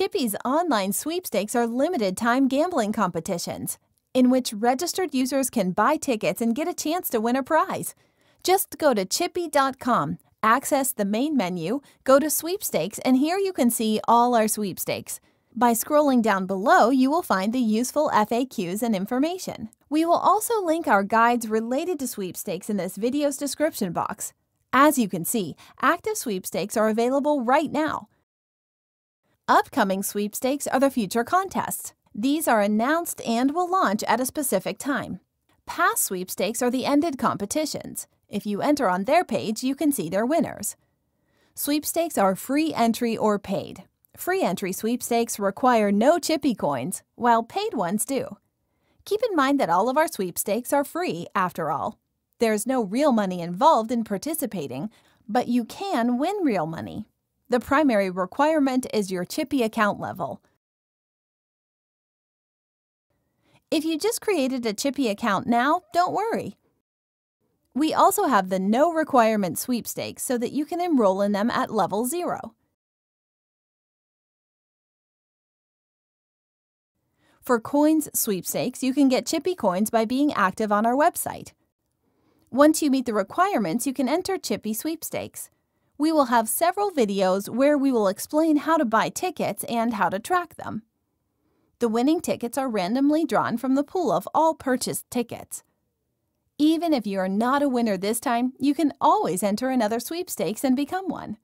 Chippy's online sweepstakes are limited time gambling competitions in which registered users can buy tickets and get a chance to win a prize. Just go to chippy.com, access the main menu, go to sweepstakes, and here you can see all our sweepstakes. By scrolling down below, you will find the useful FAQs and information. We will also link our guides related to sweepstakes in this video's description box. As you can see, active sweepstakes are available right now. Upcoming sweepstakes are the future contests. These are announced and will launch at a specific time. Past sweepstakes are the ended competitions. If you enter on their page, you can see their winners. Sweepstakes are free entry or paid. Free entry sweepstakes require no chippy coins, while paid ones do. Keep in mind that all of our sweepstakes are free, after all. There's no real money involved in participating, but you can win real money. The primary requirement is your Chippy account level. If you just created a Chippy account now, don't worry. We also have the No Requirement sweepstakes so that you can enroll in them at level 0. For coins sweepstakes, you can get Chippy coins by being active on our website. Once you meet the requirements, you can enter Chippy sweepstakes. We will have several videos where we will explain how to buy tickets and how to track them. The winning tickets are randomly drawn from the pool of all purchased tickets. Even if you are not a winner this time, you can always enter another sweepstakes and become one.